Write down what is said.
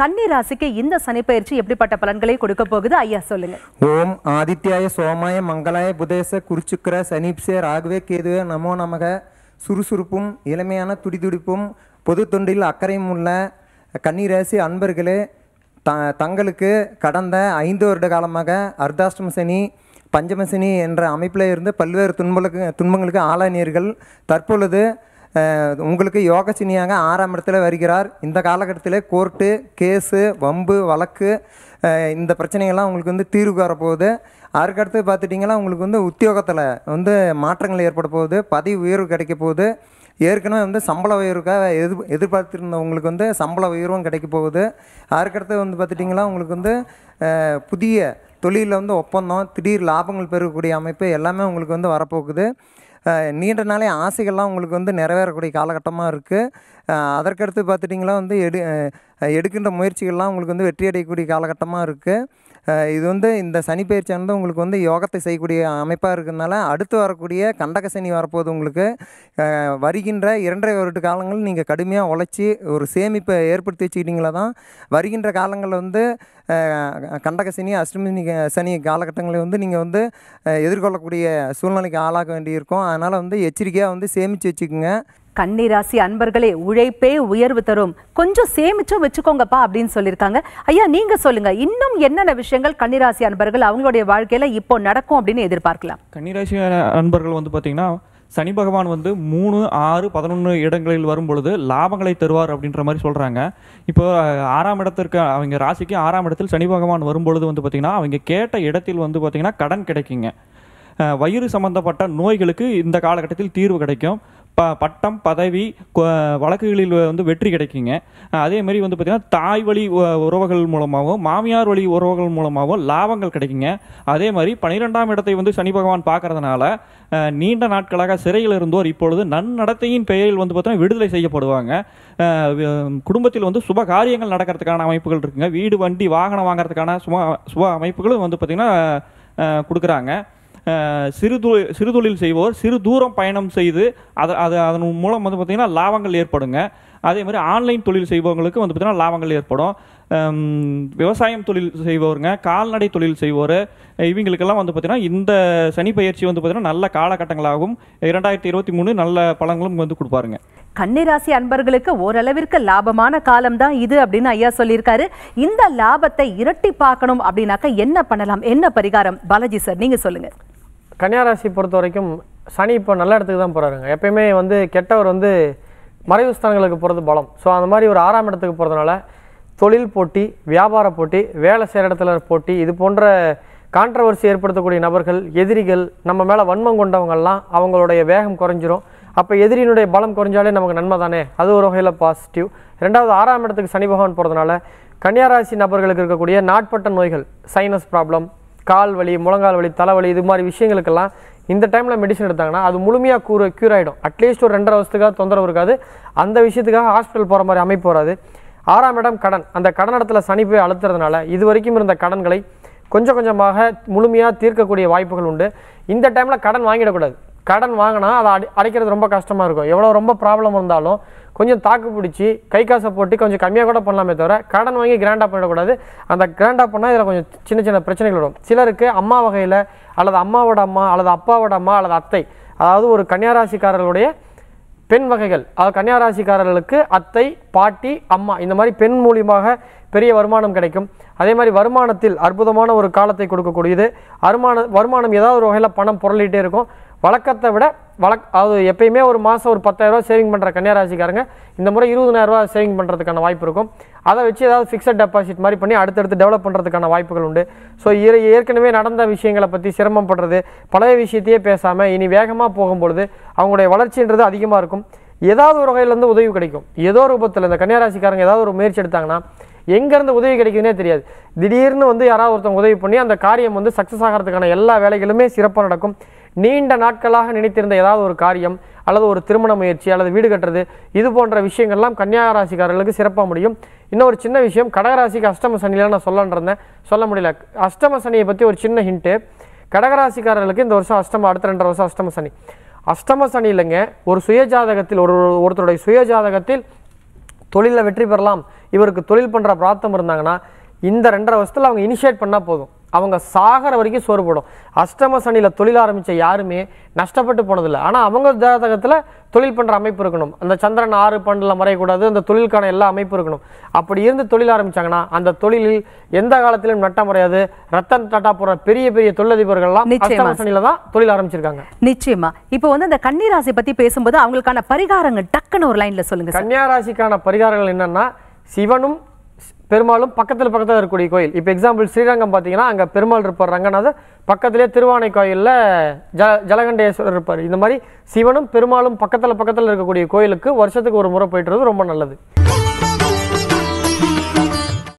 கன்னி இந்த இந்த சனிப்பயிற்சி எப்படிப்பட்ட பலன்களை கொடுக்க போகுது ஐயா சொல்லுங்க ஓம் ஆதித்யாய சோமாய மங்களாய புதேச குறிச்சுக்கிற சனிப்சே ராகவே கேதுவே நமோ நமக சுறுசுறுப்பும் இளமையான துடிதுடிப்பும் பொது தொண்டில் அக்கறையும் உள்ள கன்னிராசி அன்பர்களே த தங்களுக்கு கடந்த ஐந்து வருட காலமாக அர்தாஷ்டம சனி பஞ்சமசனி என்ற அமைப்பில் இருந்து பல்வேறு துன்பங்களுக்கு துன்பங்களுக்கு ஆளானீர்கள் தற்பொழுது உங்களுக்கு யோக சினியாக ஆறாம் இடத்துல வருகிறார் இந்த காலகட்டத்தில் கோர்ட்டு கேஸு வம்பு வழக்கு இந்த பிரச்சனைகள்லாம் உங்களுக்கு வந்து தீர்வு வரப்போகுது அதுக்கடுத்து பார்த்துட்டிங்கன்னா உங்களுக்கு வந்து உத்தியோகத்தில் வந்து மாற்றங்கள் ஏற்பட போகுது பதவி உயர்வு கிடைக்க போகுது ஏற்கனவே வந்து சம்பள உயர்வுக்காக எது எதிர்பார்த்துருந்தவங்களுக்கு வந்து சம்பள உயர்வும் கிடைக்க போகுது அதுக்கடுத்து வந்து பார்த்துட்டிங்கன்னா உங்களுக்கு வந்து புதிய தொழிலில் வந்து ஒப்பந்தம் திடீர் லாபங்கள் பெறக்கூடிய அமைப்பு எல்லாமே உங்களுக்கு வந்து வரப்போகுது நீண்ட நாளே ஆசைகள்லாம் உங்களுக்கு வந்து நிறைவேறக்கூடிய காலகட்டமாக இருக்குது அதற்கடுத்து பார்த்துட்டிங்கன்னா வந்து எடு எடுக்கின்ற முயற்சிகள்லாம் உங்களுக்கு வந்து வெற்றி அடையக்கூடிய காலகட்டமாக இருக்குது இது வந்து இந்த சனி பயிற்சியானது உங்களுக்கு வந்து யோகத்தை செய்யக்கூடிய அமைப்பாக இருக்கிறதுனால அடுத்து வரக்கூடிய கண்டக சனி வரப்போது உங்களுக்கு வருகின்ற இரண்டரை வருட காலங்கள் நீங்கள் கடுமையாக உழைச்சி ஒரு சேமிப்பை ஏற்படுத்தி வச்சுக்கிட்டீங்களா தான் வருகின்ற காலங்களில் வந்து கண்டக சனி அஷ்டமி சனி காலகட்டங்களில் வந்து நீங்கள் வந்து எதிர்கொள்ளக்கூடிய சூழ்நிலைக்கு ஆளாக வேண்டியிருக்கும் அதனால் வந்து எச்சரிக்கையாக வந்து சேமித்து வச்சுக்கோங்க கன்னிராசி அன்பர்களே உழைப்பே உயர்வு தரும் கொஞ்சம் சேமிச்சும் வச்சுக்கோங்கப்பா அப்படின்னு சொல்லியிருக்காங்க ஐயா நீங்க சொல்லுங்க இன்னும் என்னென்ன விஷயங்கள் கன்னிராசி அன்பர்கள் அவங்களுடைய வாழ்க்கையில இப்போ நடக்கும் அப்படின்னு எதிர்பார்க்கலாம் கன்னிராசி அன்பர்கள் வந்து பாத்தீங்கன்னா சனி பகவான் வந்து மூணு ஆறு பதினொன்று இடங்களில் வரும் பொழுது லாபங்களை தருவார் அப்படின்ற மாதிரி சொல்கிறாங்க இப்போ ஆறாம் இடத்திற்கு அவங்க ராசிக்கு ஆறாம் இடத்தில் சனி பகவான் வரும்பொழுது வந்து பார்த்திங்கன்னா அவங்க கேட்ட இடத்தில் வந்து பார்த்திங்கன்னா கடன் கிடைக்குங்க வயிறு சம்மந்தப்பட்ட நோய்களுக்கு இந்த காலகட்டத்தில் தீர்வு கிடைக்கும் ப பட்டம் பதவி வழக்குகளில் வந்து வெற்றி கிடைக்குங்க அதே மாதிரி வந்து பார்த்திங்கன்னா தாய் வழி உறவுகள் மூலமாகவும் மாமியார் வழி உறவுகள் மூலமாகவும் லாபங்கள் கிடைக்குங்க அதே மாதிரி பனிரெண்டாம் இடத்தை வந்து சனி பகவான் பார்க்கறதுனால நீண்ட நாட்களாக சிறையில் இருந்தோர் இப்பொழுது நன்னடத்தையின் பெயரில் வந்து பார்த்தோன்னா விடுதலை செய்யப்படுவாங்க குடும்பத்தில் வந்து சுப காரியங்கள் நடக்கிறதுக்கான அமைப்புகள் இருக்குங்க வீடு வண்டி வாகனம் வாங்குறதுக்கான சுப சுப அமைப்புகளும் வந்து பார்த்திங்கன்னா கொடுக்குறாங்க சிறு தொழில் சிறு தொழில் செய்வோர் சிறு தூரம் பயணம் செய்து அதை அது அதன் மூலம் வந்து பார்த்திங்கன்னா லாபங்கள் ஏற்படுங்க அதே மாதிரி ஆன்லைன் தொழில் செய்பவங்களுக்கு வந்து பார்த்திங்கன்னா லாபங்கள் ஏற்படும் விவசாயம் தொழில் செய்பவருங்க கால்நடை தொழில் செய்வோர் இவங்களுக்கெல்லாம் வந்து பார்த்திங்கன்னா இந்த சனி பயிற்சி வந்து பார்த்திங்கன்னா நல்ல காலகட்டங்களாகவும் இரண்டாயிரத்தி இருபத்தி மூணு நல்ல பழங்களும் வந்து கொடுப்பாருங்க கன்னிராசி அன்பர்களுக்கு ஓரளவிற்கு லாபமான காலம் தான் இது அப்படின்னு ஐயா சொல்லியிருக்காரு இந்த லாபத்தை இரட்டி பார்க்கணும் அப்படின்னாக்கா என்ன பண்ணலாம் என்ன பரிகாரம் பாலாஜி சார் நீங்கள் சொல்லுங்கள் கன்னியாராசி பொறுத்த வரைக்கும் சனி இப்போ நல்ல இடத்துக்கு தான் போகிறாருங்க எப்பயுமே வந்து கெட்டவர் வந்து மறைவு ஸ்தானங்களுக்கு போகிறது பலம் ஸோ அந்த மாதிரி ஒரு ஆறாம் இடத்துக்கு போகிறதுனால தொழில் போட்டி வியாபார போட்டி வேலை செய்கிற இடத்துல போட்டி இது போன்ற கான்ட்ரவர்சி ஏற்படுத்தக்கூடிய நபர்கள் எதிரிகள் நம்ம மேலே வன்மம் கொண்டவங்கள்லாம் அவங்களுடைய வேகம் குறைஞ்சிரும் அப்போ எதிரியினுடைய பலம் குறைஞ்சாலே நமக்கு நன்மை தானே அது ஒரு வகையில் பாசிட்டிவ் ரெண்டாவது ஆறாம் இடத்துக்கு சனி பகவான் போகிறதுனால கன்னியாராசி நபர்களுக்கு இருக்கக்கூடிய நாட்பட்ட நோய்கள் சைனஸ் ப்ராப்ளம் கால் வலி முழங்கால் வலி தலைவலி இது மாதிரி விஷயங்களுக்கெல்லாம் இந்த டைமில் மெடிசன் எடுத்தாங்கன்னா அது முழுமையாக கூற க்யூர் ஆகிடும் அட்லீஸ்ட் ஒரு ரெண்டரை வருஷத்துக்காக தொந்தரவு இருக்காது அந்த விஷயத்துக்காக ஹாஸ்பிட்டல் போகிற மாதிரி அமைப்பு வராது ஆறாம் இடம் கடன் அந்த கடன் இடத்துல சனி போய் அழுத்துறதுனால இது வரைக்கும் இருந்த கடன்களை கொஞ்சம் கொஞ்சமாக முழுமையாக தீர்க்கக்கூடிய வாய்ப்புகள் உண்டு இந்த டைமில் கடன் வாங்கிடக்கூடாது கடன் வாங்கினா அதை அடை அடைக்கிறது ரொம்ப கஷ்டமாக இருக்கும் எவ்வளோ ரொம்ப ப்ராப்ளம் இருந்தாலும் கொஞ்சம் தாக்கு பிடிச்சி கை காசை போட்டு கொஞ்சம் கம்மியாக கூட பண்ணலாமே தவிர கடன் வாங்கி கிராண்டாக பண்ணிடக்கூடாது அந்த கிராண்டாக பண்ணால் இதில் கொஞ்சம் சின்ன சின்ன பிரச்சனைகள் வரும் சிலருக்கு அம்மா வகையில் அல்லது அம்மாவோட அம்மா அல்லது அப்பாவோட அம்மா அல்லது அத்தை அதாவது ஒரு கன்னியாராசிக்காரர்களுடைய பெண் வகைகள் அதாவது கன்னியாராசிக்காரர்களுக்கு அத்தை பாட்டி அம்மா இந்த மாதிரி பெண் மூலியமாக பெரிய வருமானம் கிடைக்கும் அதே மாதிரி வருமானத்தில் அற்புதமான ஒரு காலத்தை கொடுக்கக்கூடியது அருமான வருமானம் ஏதாவது ஒரு வகையில் பணம் புரளிகிட்டே இருக்கும் வழக்கத்தை விட வழக் அது எப்பயுமே ஒரு மாதம் ஒரு பத்தாயிரரூவா சேவிங் பண்ணுற கன்னியாராசிக்காரங்க இந்த முறை இருபதனாயிரரூவா சேவிங் பண்ணுறதுக்கான வாய்ப்பு இருக்கும் அதை வச்சு ஏதாவது ஃபிக்ஸட் டெபாசிட் மாதிரி பண்ணி அடுத்தடுத்து டெவலப் பண்ணுறதுக்கான வாய்ப்புகள் உண்டு ஸோ ஏற்கனவே நடந்த விஷயங்களை பற்றி சிரமம் படுறது பழைய விஷயத்தையே பேசாமல் இனி வேகமாக போகும்பொழுது அவங்களுடைய வளர்ச்சின்றது அதிகமாக இருக்கும் ஏதாவது ஒரு வகையிலேருந்து உதவி கிடைக்கும் ஏதோ ரூபத்தில் இந்த கன்னியாராசிக்காரங்க ஏதாவது ஒரு முயற்சி எடுத்தாங்கன்னா எங்கேருந்து உதவி கிடைக்குதுன்னே தெரியாது திடீர்னு வந்து யாராவது ஒருத்தவங்க உதவி பண்ணி அந்த காரியம் வந்து சக்ஸஸ் ஆகிறதுக்கான எல்லா வேலைகளுமே சிறப்பாக நடக்கும் நீண்ட நாட்களாக நினைத்திருந்த ஏதாவது ஒரு காரியம் அல்லது ஒரு திருமண முயற்சி அல்லது வீடு கட்டுறது இது போன்ற விஷயங்கள்லாம் கன்னியாராசிக்காரர்களுக்கு சிறப்பாக முடியும் இன்னொரு சின்ன விஷயம் கடகராசிக்கு அஷ்டம சனியில் நான் சொல்லன்றிருந்தேன் சொல்ல முடியல அஷ்டம சனியை பற்றி ஒரு சின்ன ஹிண்ட்டு கடகராசிக்காரர்களுக்கு இந்த வருஷம் அஷ்டம அடுத்த ரெண்டரை வருஷம் அஷ்டம சனி அஷ்டம சனி இல்லைங்க ஒரு சுயஜாதகத்தில் ஒரு ஒருத்தருடைய சுயஜாதகத்தில் தொழிலில் வெற்றி பெறலாம் இவருக்கு தொழில் பண்ணுற பிராத்தம் இருந்தாங்கன்னா இந்த ரெண்டரை வருஷத்தில் அவங்க இனிஷியேட் பண்ணால் போதும் அவங்க சாகிற வரைக்கும் சோறு போடும் அஷ்டம சனியில் தொழில் ஆரம்பித்த யாருமே நஷ்டப்பட்டு போனதில்லை ஆனால் அவங்க ஜாதகத்தில் தொழில் பண்ணுற அமைப்பு இருக்கணும் அந்த சந்திரன் ஆறு பண்டில் மறையக்கூடாது அந்த தொழிலுக்கான எல்லா அமைப்பு இருக்கணும் அப்படி இருந்து தொழில் ஆரம்பித்தாங்கன்னா அந்த தொழிலில் எந்த காலத்திலும் நட்டம் முறையாது ரத்தன் டாட்டா போகிற பெரிய பெரிய தொழிலதிபர்கள்லாம் அஷ்டம சனியில் தான் தொழில் ஆரம்பிச்சிருக்காங்க நிச்சயமா இப்போ வந்து அந்த கன்னிராசி பற்றி பேசும்போது அவங்களுக்கான பரிகாரங்கள் டக்குன்னு ஒரு லைனில் சொல்லுங்கள் கன்னியாராசிக்கான பரிகாரங்கள் என்னென்னா சிவனும் பெருமாளும் பக்கத்தில் பக்கத்தில் இருக்கக்கூடிய கோயில் இப்போ எக்ஸாம்பிள் ஸ்ரீரங்கம் பார்த்தீங்கன்னா அங்கே பெருமாள் இருப்பார் ரங்கநாதர் பக்கத்திலே திருவானை கோயிலில் ஜ ஜலகண்டேஸ்வரர் இருப்பார் இந்த மாதிரி சிவனும் பெருமாளும் பக்கத்தில் பக்கத்தில் இருக்கக்கூடிய கோயிலுக்கு வருஷத்துக்கு ஒரு முறை போயிட்டுறது ரொம்ப நல்லது